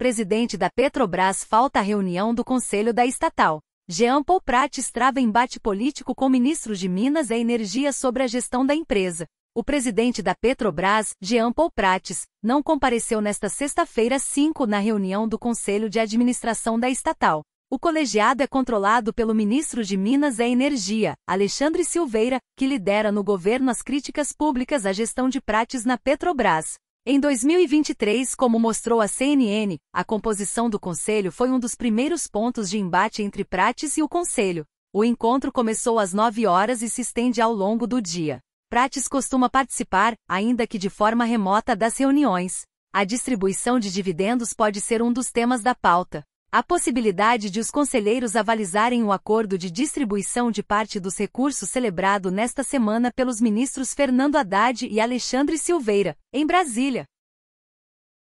presidente da Petrobras falta à reunião do Conselho da Estatal. Jean Paul Prates trava embate político com ministros de Minas e Energia sobre a gestão da empresa. O presidente da Petrobras, Jean Paul Prates, não compareceu nesta sexta-feira 5 na reunião do Conselho de Administração da estatal. O colegiado é controlado pelo ministro de Minas e Energia, Alexandre Silveira, que lidera no governo as críticas públicas à gestão de Prates na Petrobras. Em 2023, como mostrou a CNN, a composição do Conselho foi um dos primeiros pontos de embate entre Prates e o Conselho. O encontro começou às 9 horas e se estende ao longo do dia. Prates costuma participar, ainda que de forma remota, das reuniões. A distribuição de dividendos pode ser um dos temas da pauta. A possibilidade de os conselheiros avalizarem o acordo de distribuição de parte dos recursos celebrado nesta semana pelos ministros Fernando Haddad e Alexandre Silveira, em Brasília,